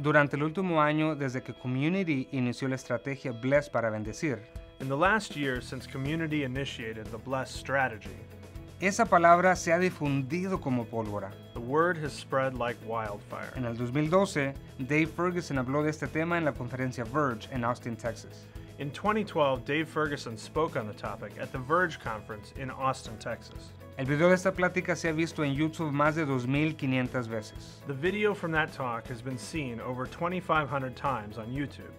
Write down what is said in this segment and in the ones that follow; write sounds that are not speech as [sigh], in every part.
Durante el último año desde que Community inició la estrategia Bless para bendecir. In the last year since Community initiated the Bless strategy. Esa palabra se ha difundido como pólvora. The word has spread like wildfire. En el 2012, Dave Ferguson habló de este tema en la conferencia Verge en Austin, Texas. In 2012, Dave Ferguson spoke on the topic at the Verge conference in Austin, Texas. El video de esta plática se ha visto en YouTube más de 2500 veces. The video from that talk has been seen over 2500 times on YouTube.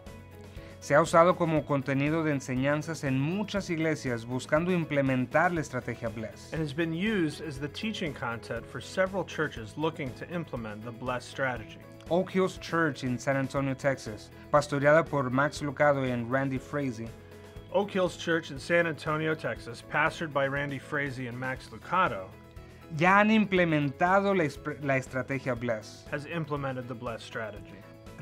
Se ha usado como contenido de enseñanzas en muchas iglesias buscando implementar la estrategia Bless. And has been used as the teaching content for several churches looking to implement the Bless strategy. Oak Hills Church in San Antonio, Texas, pastoreada por Max Lucado and Randy Frazee, Oak Hills Church in San Antonio, Texas, pastored by Randy Frazee and Max Lucado, ya han implementado la, la estrategia Bless. Has implemented the Bless strategy.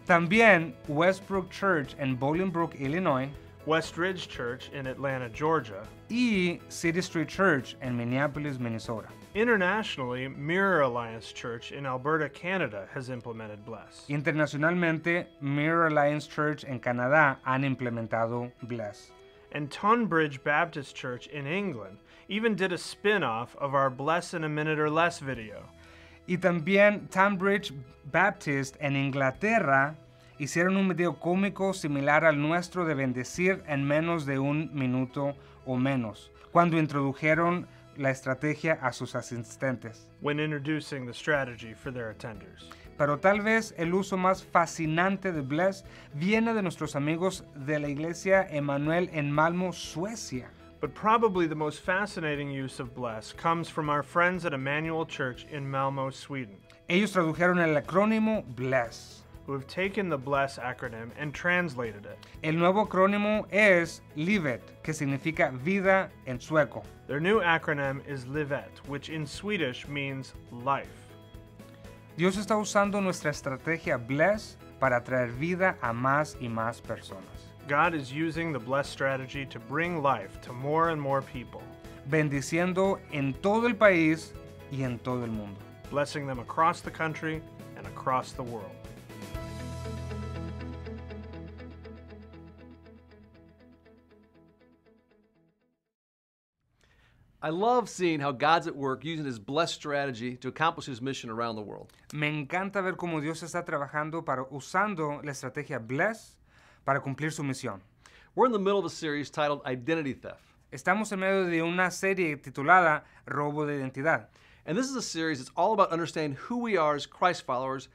También Westbrook Church en Bolingbrook, Illinois, West Ridge Church in Atlanta, Georgia, y City Street Church in Minneapolis, Minnesota. Internationally, Mirror Alliance Church in Alberta, Canada has implemented Bless. Internacionalmente, Mirror Alliance Church en Canadá han implementado Bless and Tunbridge Baptist Church in England even did a spin off of our Bless in a Minute or Less video. Y también Tunbridge Baptist en Inglaterra hicieron un video cómico similar al nuestro de bendecir en menos de un minuto o menos, cuando introdujeron la estrategia a sus asistentes. When introducing the strategy for their attenders pero tal vez el uso más fascinante de Bless viene de nuestros amigos de la iglesia Emanuel en Malmo, Suecia. But probably the most fascinating use of bless comes from our friends at Emmanuel Church in Malmo, Sweden. Ellos tradujeron el acrónimo BLESS. Who have taken the BLESS acronym and translated it. El nuevo acrónimo es LIVET, que significa vida en sueco. Their new acronym is LIVET, which in Swedish means life. Dios está usando nuestra estrategia Bless para traer vida a más y más personas. God is using the Bless strategy to bring life to more and more people. Bendiciendo en todo el país y en todo el mundo. Blessing them across the country and across the world. I love seeing how God's at work using his blessed strategy to accomplish his mission around the world. Me encanta ver cómo Dios está trabajando para usando la estrategia bless para cumplir su misión. We're in the middle of a series titled Identity Theft. Estamos en medio de una serie titulada Robo de identidad. And this is a series that's all about understanding who we are as Christ followers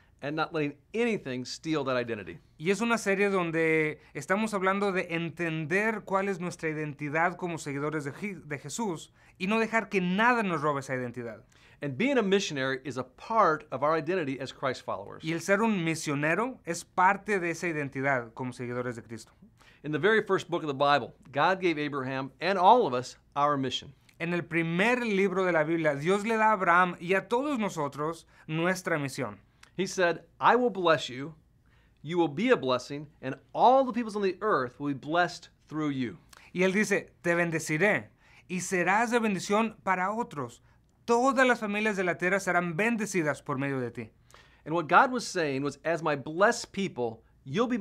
Y es una serie donde estamos hablando de entender cuál es nuestra identidad como seguidores de, Jesús y no dejar que nada nos robe esa identidad. followers. Y el ser un misionero es parte de esa identidad como seguidores de Cristo. En el primer libro de la Biblia, Dios le da a Abraham y a todos nosotros nuestra misión. I will you, be through you. Y él dice, te bendeciré, y serás de bendición para otros. Todas las familias de la tierra serán bendecidas por medio de ti. people, be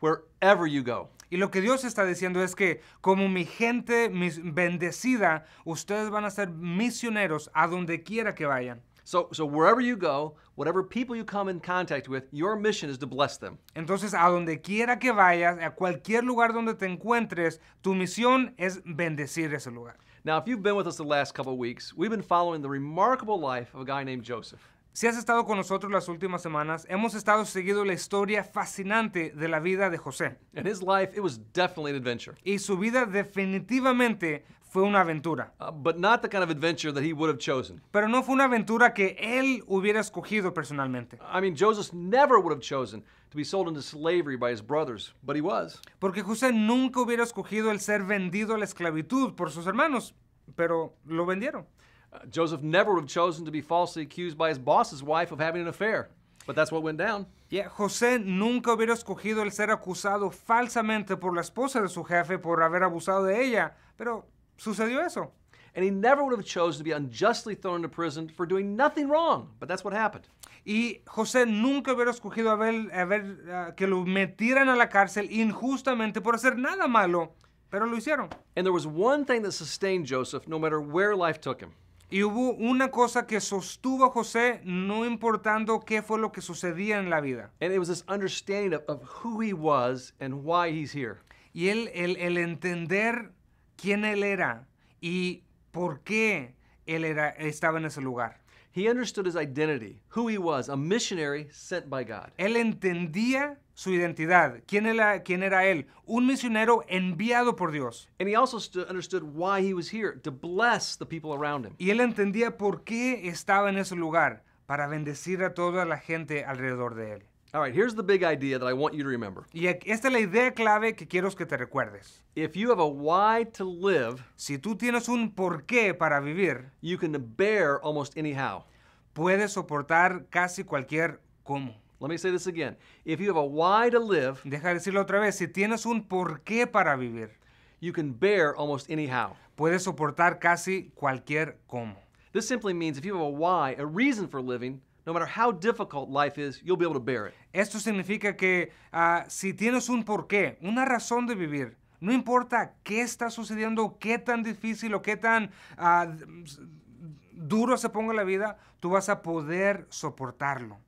wherever you go. Y lo que Dios está diciendo es que como mi gente mis bendecida, ustedes van a ser misioneros a donde quiera que vayan. So, so wherever you go, whatever people you come in contact with, your mission is to bless them. Entonces, a donde quiera que vayas, a cualquier lugar donde te encuentres, tu misión es bendecir ese lugar. Now, if you've been with us the last couple of weeks, we've been following the remarkable life of a guy named Joseph. Si has estado con nosotros las últimas semanas, hemos estado siguiendo la historia fascinante de la vida de José. And his life, it was definitely an adventure. Y su vida definitivamente fue una aventura. Uh, but not the kind of adventure that he would have chosen. Pero no fue una aventura que él hubiera escogido personalmente. I mean, Joseph never would have chosen to be sold into slavery by his brothers, but he was. Porque José nunca hubiera escogido el ser vendido a la esclavitud por sus hermanos, pero lo vendieron. Uh, Joseph never would have chosen to be falsely accused by his boss's wife of having an affair. But that's what went down. Yeah, José nunca hubiera escogido el ser acusado falsamente por la esposa de su jefe por haber abusado de ella, pero sucedió eso. And he never would have chosen to be unjustly thrown into prison for doing nothing wrong, but that's what happened. Y José nunca hubiera escogido a ver, a ver uh, que lo metieran a la cárcel injustamente por hacer nada malo, pero lo hicieron. And there was one thing that sustained Joseph no matter where life took him. Y hubo una cosa que sostuvo a José no importando qué fue lo que sucedía en la vida. And it was this understanding of, of who he was and why he's here. Y él, el, el entender quién él era y por qué él era, estaba en ese lugar. Él entendía su identidad, quién era, él, un misionero enviado por Dios. Y él entendía por qué estaba en ese lugar, para bendecir a toda la gente alrededor de él. All right, here's the big idea that I want you to remember. Y esta es la idea clave que quiero que te recuerdes. If you have a why to live, si tú tienes un porqué para vivir, you can bear almost anyhow. Puedes soportar casi cualquier cómo. Let me say this again. If you have a why to live, deja decirlo otra vez, si tienes un porqué para vivir, you can bear almost anyhow. Puedes soportar casi cualquier cómo. This simply means if you have a why, a reason for living, Esto significa que ah, si tienes un porqué, una razón de vivir, no importa qué está sucediendo, qué tan difícil o qué tan ah, duro se ponga la vida, tú vas a poder soportarlo.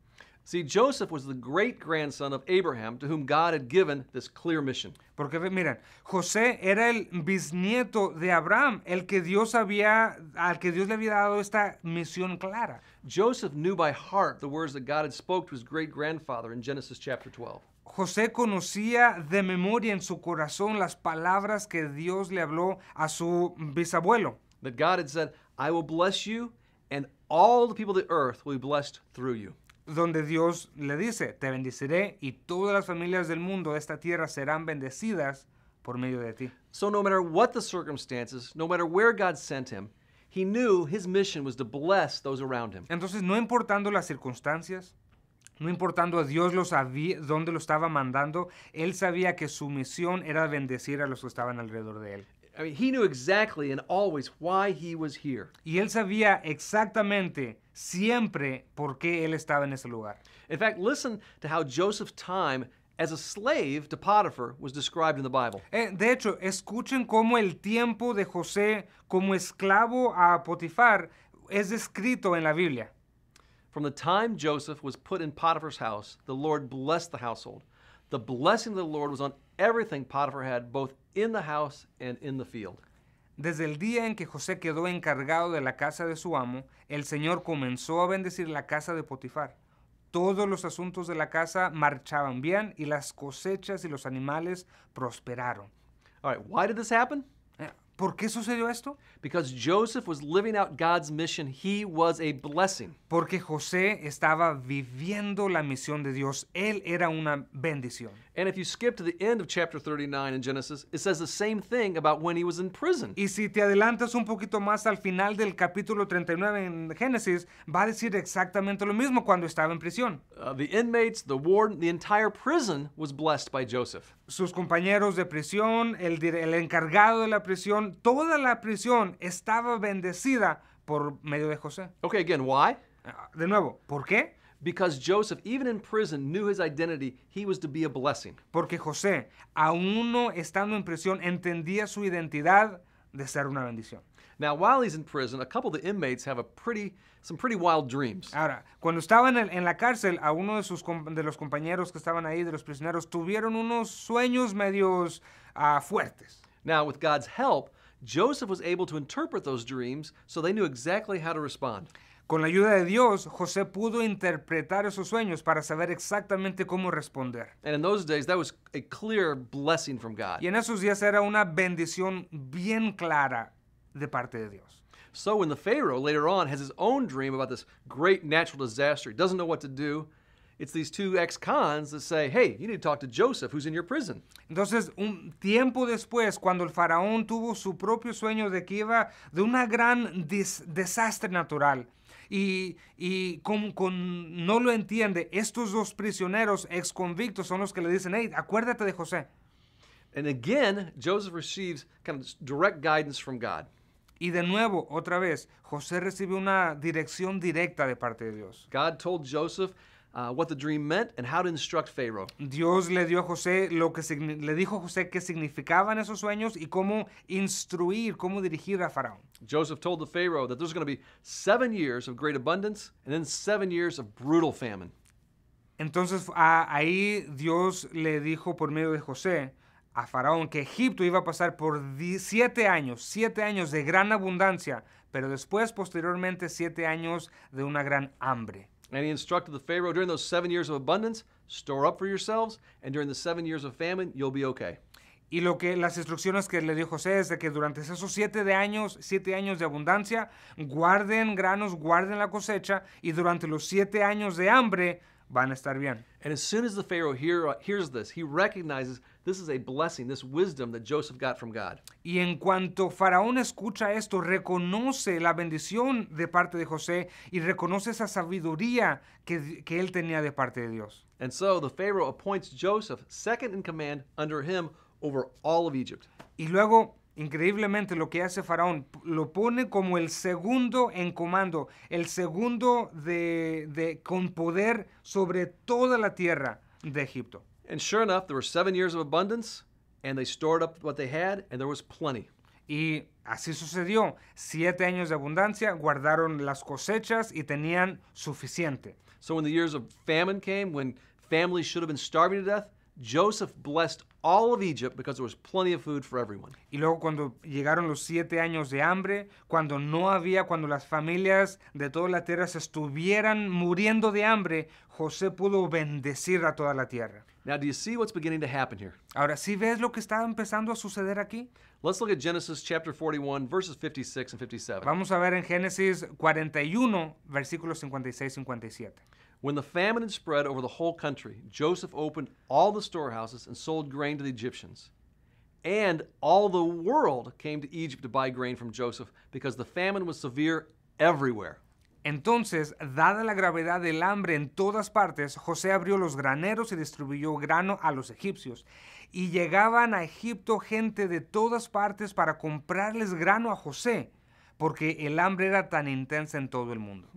Si Joseph great grandson of Abraham to whom God had given this clear mission. Porque miren, José era el bisnieto de Abraham, el que Dios había al que Dios le había dado esta misión clara. Joseph knew by heart the words that God had spoke to his great grandfather in Genesis chapter 12. José conocía de memoria en su corazón las palabras que Dios le habló a su bisabuelo. That God had said, "I will bless you and all the people of the earth will be blessed through you." Donde Dios le dice, "Te bendeciré y todas las familias del mundo de esta tierra serán bendecidas por medio de ti." So no matter what the circumstances, no matter where God sent him, He knew his mission was to bless those around him. Entonces, no importando las circunstancias, no importando a Dios lo sabía, dónde lo estaba mandando, él sabía que su misión era bendecir a los que estaban alrededor de él. I mean, he knew exactly and always why he was here. Y él sabía exactamente siempre por qué él estaba en ese lugar. In fact, listen to how Joseph's time as a slave to Potiphar was described in the Bible. Eh, de hecho, escuchen cómo el tiempo de José como esclavo a Potifar es descrito en la Biblia. From the time Joseph was put in Potiphar's house, the Lord blessed the household. The blessing of the Lord was on everything Potiphar had, both in the house and in the field. Desde el día en que José quedó encargado de la casa de su amo, el Señor comenzó a bendecir la casa de Potifar. Todos los asuntos de la casa marchaban bien y las cosechas y los animales prosperaron. why did this happen? Eh, ¿Por qué sucedió esto? Because Joseph was living out God's mission, he was a blessing. Porque José estaba viviendo la misión de Dios, él era una bendición. Y si te adelantas un poquito más al final del capítulo 39 en Génesis, va a decir exactamente lo mismo cuando estaba en prisión. Uh, the inmates, the the entire prison was blessed by Joseph. Sus compañeros de prisión, el, encargado de la prisión, toda la prisión estaba bendecida por medio de José. Okay, again, why? Ah, de nuevo, ¿por qué? Because Joseph, even in prison, knew his identity. He was to be a blessing. Porque José, aún no estando en prisión, entendía su identidad de ser una bendición. Now, while he's in prison, a couple of the inmates have a pretty, some pretty wild dreams. Ahora, cuando estaba en, el, en la cárcel, a uno de, sus, de los compañeros que estaban ahí, de los prisioneros, tuvieron unos sueños medios uh, fuertes. Now, with God's help, Joseph was able to interpret those dreams, so they knew exactly how to respond. Con la ayuda de Dios, José pudo interpretar esos sueños para saber exactamente cómo responder. And in those days, that was a clear blessing from God. Y en esos días era una bendición bien clara de parte de Dios. So when the Pharaoh later on has his own dream about this great natural disaster, he doesn't know what to do. It's these two ex-cons that say, "Hey, you need to talk to Joseph, who's in your prison." Entonces, un tiempo después, cuando el faraón tuvo su propio sueño de que iba de una gran desastre natural, y, y con, no lo entiende. Estos dos prisioneros ex convictos son los que le dicen, hey, acuérdate de José. And Joseph Y de nuevo, otra vez, José recibe una dirección directa de parte de Dios. God told Joseph, Dios le dio a José lo que le dijo a José qué significaban esos sueños y cómo instruir, cómo dirigir a Faraón. Joseph told the Pharaoh that there's going to be seven years of great abundance and then seven years of brutal famine. Entonces ah, ahí Dios le dijo por medio de José a Faraón que Egipto iba a pasar por siete años, siete años de gran abundancia, pero después posteriormente siete años de una gran hambre. And he instructed the Pharaoh during those seven years of abundance, store up for yourselves, and during the seven years of famine, you'll be okay. Y lo que las instrucciones que le dio José es de que durante esos siete de años, siete años de abundancia, guarden granos, guarden la cosecha, y durante los siete años de hambre van a estar bien. And as soon as the Pharaoh hear, uh, hears this, he recognizes Y en cuanto Faraón escucha esto, reconoce la bendición de parte de José y reconoce esa sabiduría que, que él tenía de parte de Dios. And so the Pharaoh appoints Joseph second in command under him over all of Egypt. Y luego Increíblemente lo que hace Faraón, lo pone como el segundo en comando, el segundo de, de, con poder sobre toda la tierra de Egipto. And sure enough, there were seven years of abundance, and they stored up what they had, and there was plenty. Y así sucedió. Siete años de abundancia, guardaron las cosechas y tenían suficiente. So when the years of famine came, when families should have been starving to death, Joseph blessed all of Egypt because there was plenty of food for everyone. Y luego cuando llegaron los siete años de hambre, cuando no había, cuando las familias de toda la tierra se estuvieran muriendo de hambre, José pudo bendecir a toda la tierra. Now, do you see what's beginning to happen here? Ahora, ¿sí ves lo que está empezando a suceder aquí? Let's look at Genesis chapter 41, verses 56 and 57. Vamos a ver en Génesis 41, versículos 56 57. When the famine had spread over the whole country, Joseph opened all the storehouses and sold grain to the Egyptians. And all the world came to Egypt to buy grain from Joseph because the famine was severe everywhere. Entonces, dada la gravedad del hambre en todas partes, José abrió los graneros y distribuyó grano a los egipcios. Y llegaban a Egipto gente de todas partes para comprarles grano a José, porque el hambre era tan intensa en todo el mundo.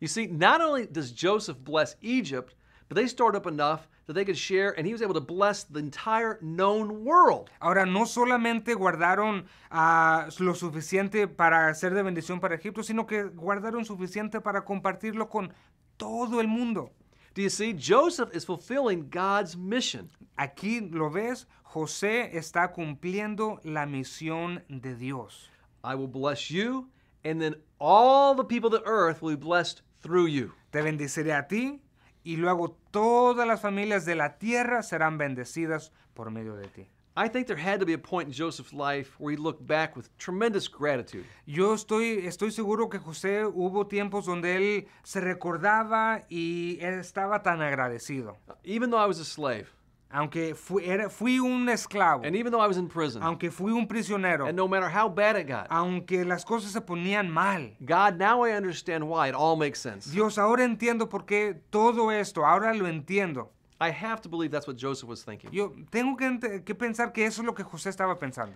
You see, not only does Joseph bless Egypt, Ahora no solamente guardaron uh, lo suficiente para ser de bendición para Egipto, sino que guardaron suficiente para compartirlo con todo el mundo. Do you see? Joseph is fulfilling God's mission. Aquí lo ves, José está cumpliendo la misión de Dios. I will bless you, and then all the people of the earth will be blessed through you. Te bendeciré a ti y luego todas las familias de la tierra serán bendecidas por medio de ti. I think there had to be a point in Joseph's life where he looked back with tremendous gratitude. Yo estoy estoy seguro que José hubo tiempos donde él se recordaba y él estaba tan agradecido. Even though I was a slave. Aunque fui, era, fui un esclavo. And even though I was in prison. Aunque fui un prisionero. And no matter how bad it got. Aunque las cosas se ponían mal. God, now I understand why it all makes sense. Dios, ahora entiendo por qué todo esto. Ahora lo entiendo. I have to believe that's what Joseph was thinking. Yo tengo que, que pensar que eso es lo que José estaba pensando.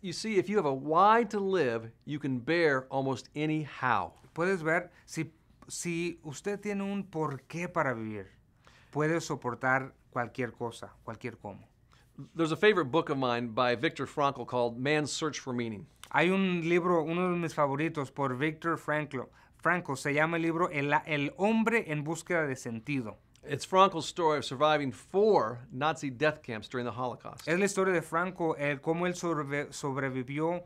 You see, if you have a why to live, you can bear almost any how. Puedes ver si si usted tiene un porqué para vivir, puede soportar cualquier cosa, cualquier cómo. There's a favorite book of mine by Viktor Frankl called Man's Search for Meaning. Hay un libro, uno de mis favoritos, por Viktor Frankl. Frankl se llama el libro El, el hombre en búsqueda de sentido. It's Frankl's story of surviving four Nazi death camps during the Holocaust. Es la historia de Frankl, el, cómo él sobrevivió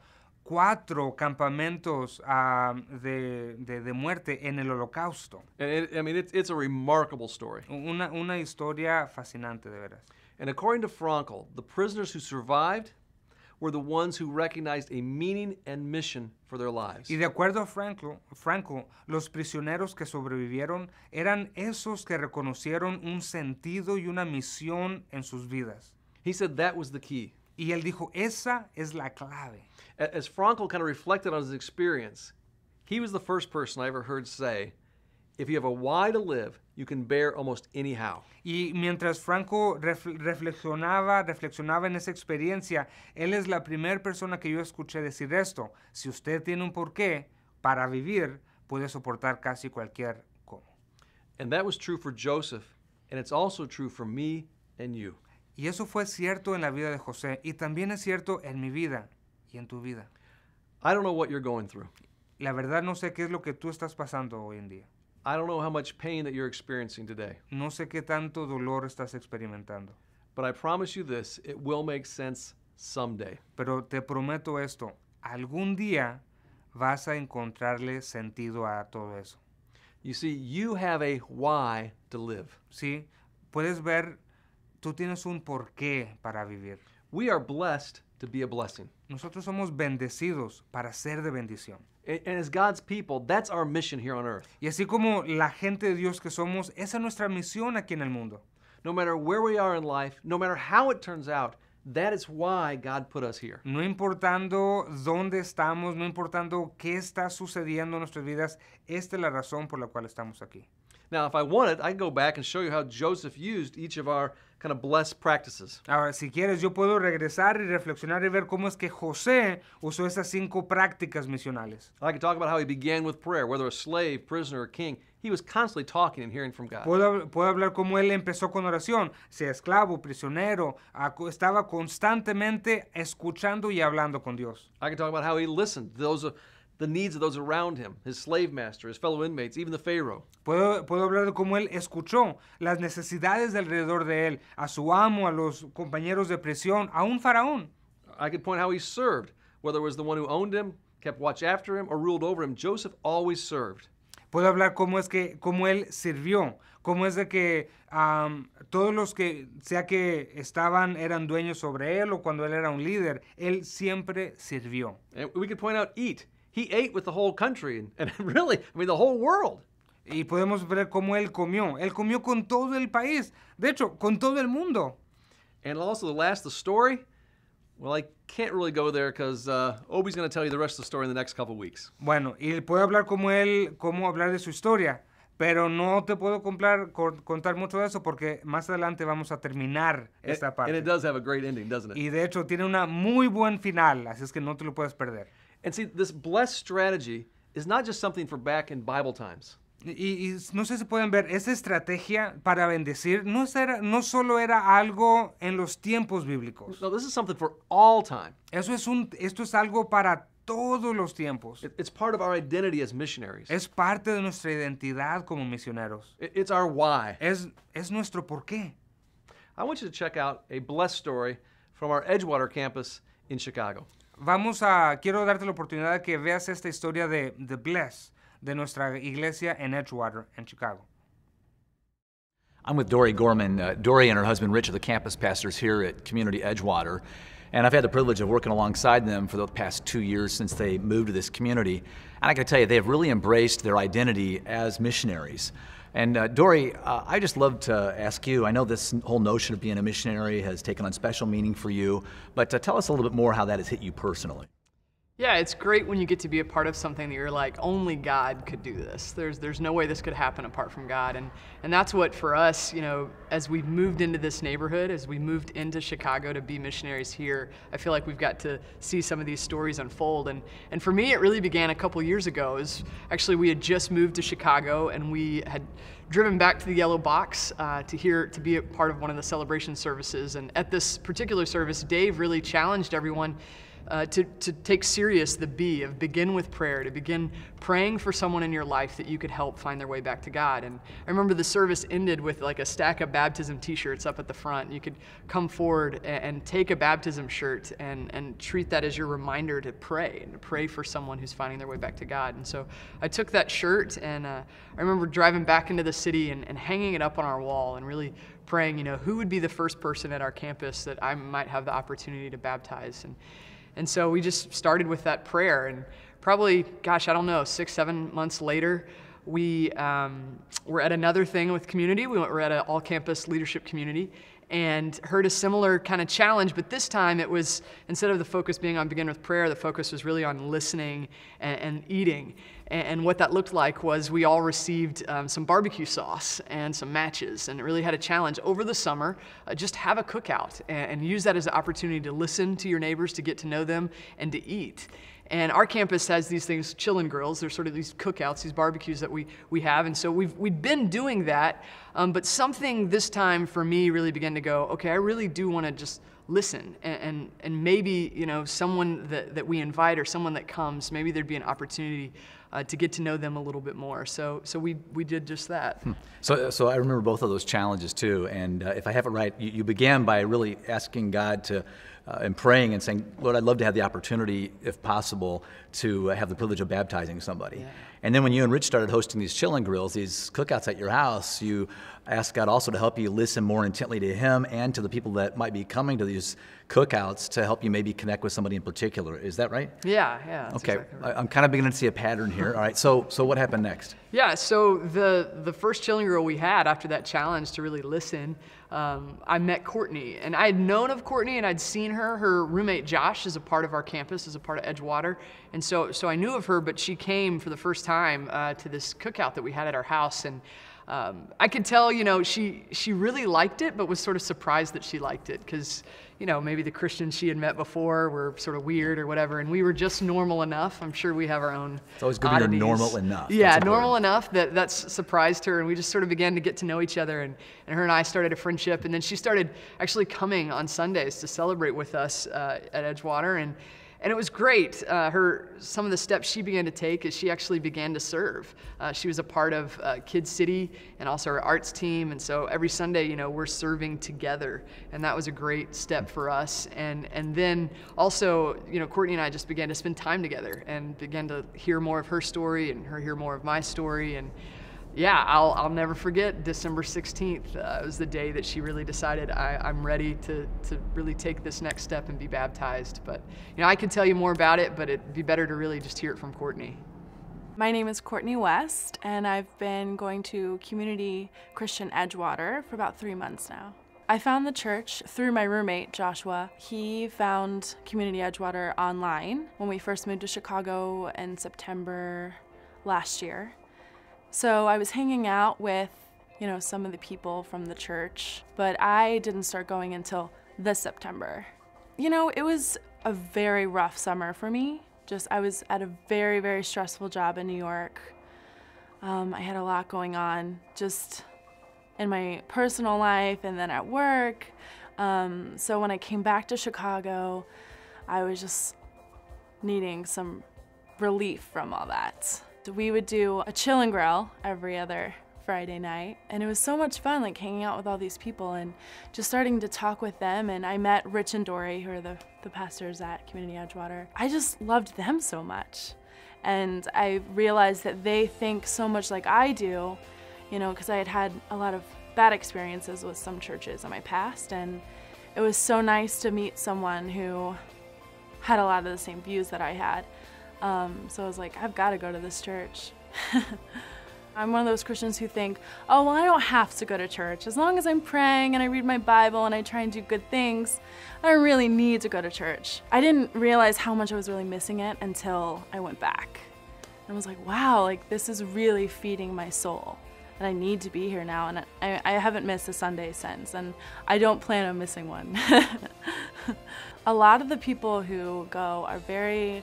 cuatro campamentos ah, de, de, de, muerte en el holocausto. I mean, it's, a remarkable story. Una, una historia fascinante, de veras. And according to Frankel, the prisoners who survived were the ones who recognized a meaning and mission for their lives. Y de acuerdo a Frankl, Frankl, los prisioneros que sobrevivieron eran esos que reconocieron un sentido y una misión en sus vidas. He said that was the key. Y él dijo, esa es la clave. As Frankel kind of reflected on his experience, he was the first person I ever heard say, if you have a why to live, you can bear almost anyhow. Y mientras Franco ref reflexionaba, reflexionaba en esa experiencia, él es la primera persona que yo escuché decir esto. Si usted tiene un porqué para vivir, puede soportar casi cualquier cómo. And that was true for Joseph, and it's also true for me and you. Y eso fue cierto en la vida de José y también es cierto en mi vida y en tu vida. you're La verdad no sé qué es lo que tú estás pasando hoy en día. No sé qué tanto dolor estás experimentando. will make sense someday. Pero te prometo esto, algún día vas a encontrarle sentido a todo eso. You see, you have a why to live. Sí, puedes ver Tú tienes un porqué para vivir. We are blessed to be a blessing. Nosotros somos bendecidos para ser de bendición. as God's people, that's our mission here on earth. Y así como la gente de Dios que somos, esa es nuestra misión aquí en el mundo. No matter where we are in life, no matter how it turns out, that is why God put us here. No importando dónde estamos, no importando qué está sucediendo en nuestras vidas, esta es la razón por la cual estamos aquí. Now, if I wanted, I can go back and show you how Joseph used each of our practices. Ahora, si quieres, yo puedo regresar y reflexionar y ver cómo es que José usó esas cinco prácticas misionales. I talk about Puedo, hablar cómo él empezó con oración, sea esclavo, prisionero, estaba constantemente escuchando y hablando con Dios. I can talk about how listened the needs of those around him, his slave master, his fellow inmates, even the Pharaoh. Puedo, puedo hablar cómo él escuchó las necesidades de alrededor de él, a su amo, a los compañeros de prisión, a un faraón. I could point how he served, whether it was the one who owned him, kept watch after him, or ruled over him. Joseph always served. Puedo hablar cómo es que cómo él sirvió, cómo es de que um, todos los que sea que estaban eran dueños sobre él o cuando él era un líder, él siempre sirvió. And we could point out eat. He ate with the whole country and, and [laughs] really, I mean, the whole world. Y podemos ver cómo él comió. Él comió con todo el país. De hecho, con todo el mundo. And also, the last the story. Well, I can't really go there because uh, Obi's going to tell you the rest of the story in the next couple weeks. Bueno, y puedo hablar como él, cómo hablar de su historia, pero no te puedo comprar, contar mucho de eso porque más adelante vamos a terminar esta parte. And it does have a great ending, doesn't it? Y de hecho tiene una muy buen final, así es que no te lo puedes perder. And see, this blessed strategy is not just something for back in Bible times. Y, y, no sé si pueden ver, esta estrategia para bendecir no, era, no solo era algo en los tiempos bíblicos. No, this is something for all time. Eso es un, esto es algo para todos los tiempos. It, it's part of our identity as missionaries. Es parte de nuestra identidad como misioneros. It, it's our why. Es, es nuestro porqué. I want you to check out a blessed story from our Edgewater campus in Chicago. Vamos a, quiero darte la oportunidad de que veas esta historia de The Bless, de nuestra iglesia en Edgewater, en Chicago. I'm with Dory Gorman. Uh, Dory and her husband Rich are the campus pastors here at Community Edgewater, and I've had the privilege of working alongside them for the past two years since they moved to this community. And I can tell you, they have really embraced their identity as missionaries. And uh, Dory, uh, I just love to ask you. I know this whole notion of being a missionary has taken on special meaning for you, but uh, tell us a little bit more how that has hit you personally. Yeah, it's great when you get to be a part of something that you're like, only God could do this. There's there's no way this could happen apart from God. And and that's what for us, you know, as we've moved into this neighborhood, as we moved into Chicago to be missionaries here, I feel like we've got to see some of these stories unfold. And and for me it really began a couple years ago. Is actually we had just moved to Chicago and we had driven back to the yellow box uh, to hear to be a part of one of the celebration services and at this particular service dave really challenged everyone uh, to, to take serious the B of begin with prayer, to begin praying for someone in your life that you could help find their way back to God. And I remember the service ended with like a stack of baptism t shirts up at the front. You could come forward and, and take a baptism shirt and, and treat that as your reminder to pray and to pray for someone who's finding their way back to God. And so I took that shirt and uh, I remember driving back into the city and, and hanging it up on our wall and really praying, you know, who would be the first person at our campus that I might have the opportunity to baptize. And and so we just started with that prayer. And probably, gosh, I don't know, six, seven months later, we um, were at another thing with community. We were at an all campus leadership community and heard a similar kind of challenge, but this time it was instead of the focus being on begin with prayer, the focus was really on listening and, and eating. And, and, what that looked like was we all received um, some barbecue sauce and some matches, and it really had a challenge over the summer. Uh, just have a cookout and, and use that as an opportunity to listen to your neighbors, to get to know them, and to eat. And our campus has these things, chillin' grills. They're sort of these cookouts, these barbecues that we, we have. And so we've, we've been doing that. Um, but something this time for me really began to go, okay, I really do want to just listen and, and, and, maybe you know someone that, that we invite or someone that comes maybe there'd be an opportunity uh, to get to know them a little bit more so so we we did just that hmm. so so I remember both of those challenges too and uh, if I have it right you, you began by really asking God to uh, and praying and saying, Lord, I'd love to have the opportunity, if possible, to have the privilege of baptizing somebody. Yeah. And then when you and Rich started hosting these chillin' grills, these cookouts at your house, you asked God also to help you listen more intently to Him and to the people that might be coming to these cookouts to help you maybe connect with somebody in particular. Is that right? Yeah, yeah. Okay, exactly right. I'm kind of beginning to see a pattern here. All right, so so what happened next? Yeah, so the the first chilling grill we had after that challenge to really listen um, I met Courtney. And I had known of Courtney and I'd seen her. Her roommate Josh is a part of our campus, is a part of Edgewater. And so, so I knew of her, but she came for the first time uh, to this cookout that we had at our house. And um, I could tell, you know, she, she really liked it, but was sort of surprised that she liked it because you know, maybe the Christians she had met before were sort of weird or whatever, and we were just normal enough. I'm sure we have our own. It's always good to be normal enough. Yeah, normal enough that that surprised her, and we just sort of began to get to know each other, and, and her and I started a friendship, and then she started actually coming on Sundays to celebrate with us uh, at Edgewater, and and it was great. Uh, her, some of the steps she began to take as she actually began to serve. Uh, she was a part of uh, Kid City and also our arts team. And so every Sunday, you know, we're serving together. And that was a great step for us. And, and then also, you know, Courtney and I just began to spend time together and began to hear more of her story and her hear more of my story. And yeah, I'll, I'll never forget December 16th. Uh, it was the day that she really decided I, am ready to, to really take this next step and be baptized. But, you know, I could tell you more about it, but it'd be better to really just hear it from Courtney. My name is Courtney West, and I've been going to Community Christian Edgewater for about three months now. I found the church through my roommate, Joshua. He found Community Edgewater online when we first moved to Chicago in September last year. So I was hanging out with, you know, some of the people from the church, but I didn't start going until this September. You know, it was a very rough summer for me. Just, I was at a very, very stressful job in New York. Um, I had a lot going on just in my personal life and then at work. Um, so when I came back to Chicago, I was just needing some relief from all that we would do a chill and grill every other Friday night. And it was so much fun, like hanging out with all these people and just starting to talk with them. And I met Rich and Dory, who are the, the pastors at Community Edgewater. I just loved them so much. And I realized that they think so much like I do, you know, because I had had a lot of bad experiences with some churches in my past. And it was so nice to meet someone who had a lot of the same views that I had. Um, so I was like, I've got to go to this church. [laughs] I'm one of those Christians who think, oh, well, I don't have to go to church. As long as I'm praying and I read my Bible and I try and do good things, I don't really need to go to church. I didn't realize how much I was really missing it until I went back. And I was like, wow, like this is really feeding my soul. And I need to be here now. And I, I haven't missed a Sunday since. And I don't plan on missing one. [laughs] a lot of the people who go are very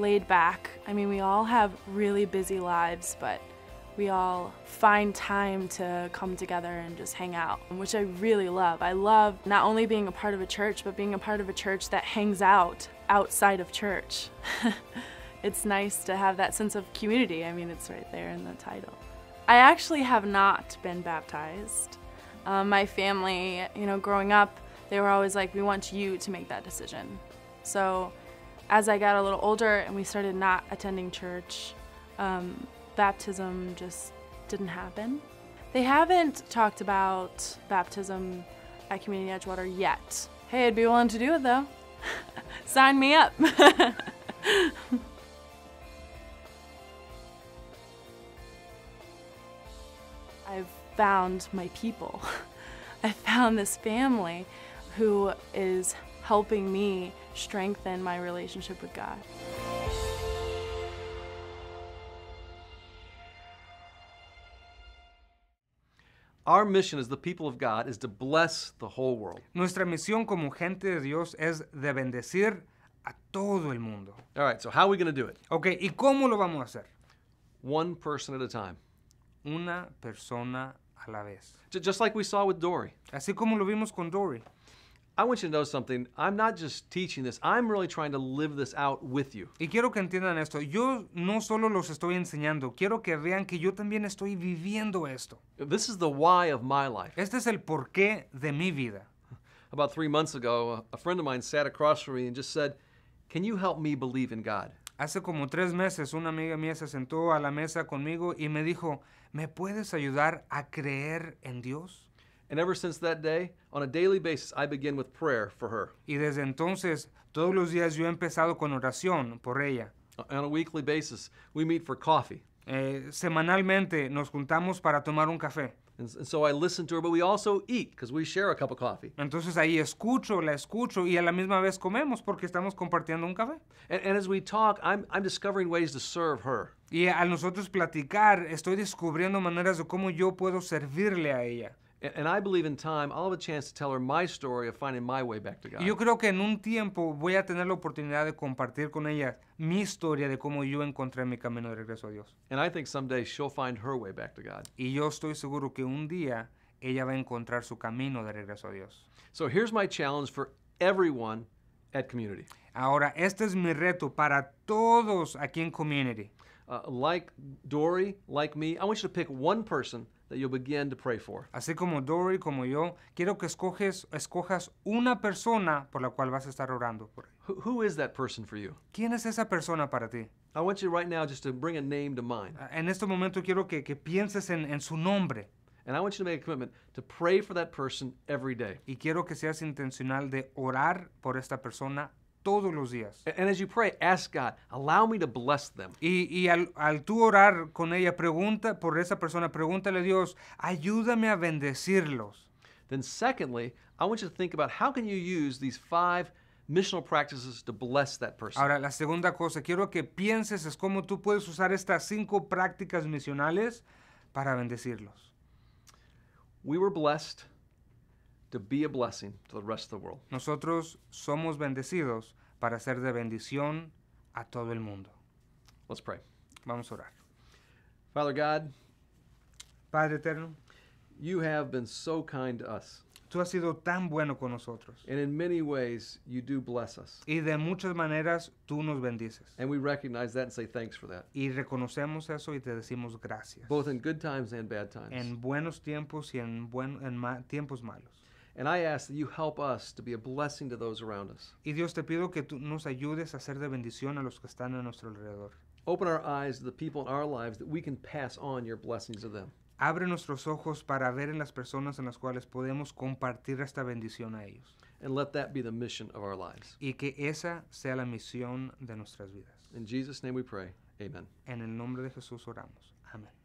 laid back. I mean, we all have really busy lives, but we all find time to come together and just hang out, which I really love. I love not only being a part of a church, but being a part of a church that hangs out outside of church. [laughs] it's nice to have that sense of community. I mean, it's right there in the title. I actually have not been baptized. Um, my family, you know, growing up, they were always like, we want you to make that decision. So as I got a little older and we started not attending church, um, baptism just didn't happen. They haven't talked about baptism at Community Edgewater yet. Hey, I'd be willing to do it though. [laughs] Sign me up. [laughs] I've found my people. [laughs] I found this family who is helping me strengthen my relationship with God. Our mission as the people of God is to bless the whole world. Nuestra misión como gente de Dios es de bendecir a todo el mundo. All right, so how are we going to do it? Okay, ¿y cómo lo vamos a hacer? One person at a time. Una persona a la vez. just like we saw with Dory. Así como lo vimos con Dory. I want you to know something. I'm not just teaching this. I'm really trying to live this out with you. Y quiero que entiendan esto. Yo no solo los estoy enseñando, quiero que vean que yo también estoy viviendo esto. This is the why of my life. Este es el porqué de mi vida. About 3 months ago, a friend of mine sat across from me and just said, "Can you help me believe in God?" Hace como tres meses una amiga mía se sentó a la mesa conmigo y me dijo, ¿me puedes ayudar a creer en Dios? Y desde entonces, todos los días yo he empezado con oración por ella. Uh, on a weekly basis, we eh, semanalmente nos juntamos para tomar un café. Entonces ahí escucho, la escucho y a la misma vez comemos porque estamos compartiendo un café. Y al nosotros platicar, estoy descubriendo maneras de cómo yo puedo servirle a ella. And I believe in time, I'll have a chance to tell her my story of finding my way back to God. Yo creo que en un tiempo voy a tener la oportunidad de compartir con ella mi historia de cómo yo encontré mi camino de regreso a Dios. And I think someday she'll find her way back to God. Y yo estoy seguro que un día ella va a encontrar su camino de regreso a Dios. So here's my challenge for everyone at community. Ahora, este es mi reto para todos aquí en community. Uh, like Dory, like me, I want you to pick one person that you'll begin to pray for. Así como Dory, como yo, quiero que escoges, escojas una persona por la cual vas a estar orando. Por Who, who is that person for you? ¿Quién es esa persona para ti? I want you right now just to bring a name to mind. Ah, en este momento quiero que, que pienses en, en su nombre. And I want you to make a commitment to pray for that person every day. Y quiero que seas intencional de orar por esta persona todos los días. And as you pray, ask God, allow me to bless them. Y, y al, al, tú orar con ella, pregunta por esa persona, pregúntale a Dios, ayúdame a bendecirlos. Then secondly, I want you to think about how can you use these five missional practices to bless that person. Ahora, la segunda cosa, quiero que pienses es cómo tú puedes usar estas cinco prácticas misionales para bendecirlos. We were blessed to be a blessing to the rest of the world. Nosotros somos bendecidos para ser de bendición a todo el mundo. Let's pray. Vamos a orar. Father God, Padre eterno, you have been so kind to us. Tú has sido tan bueno con nosotros. And in many ways, you do bless us. Y de muchas maneras tú nos bendices. And we recognize that and say thanks for that. Y reconocemos eso y te decimos gracias. Both in good times and bad times. En buenos tiempos y en, buen, en ma tiempos malos. Y Dios te pido que tú nos ayudes a ser de bendición a los que están a nuestro alrededor. Open our eyes to the people in our lives that we can pass on your blessings to them. Abre nuestros ojos para ver en las personas en las cuales podemos compartir esta bendición a ellos. And let that be the mission of our lives. Y que esa sea la misión de nuestras vidas. In Jesus name we pray. Amen. En el nombre de Jesús oramos. Amén.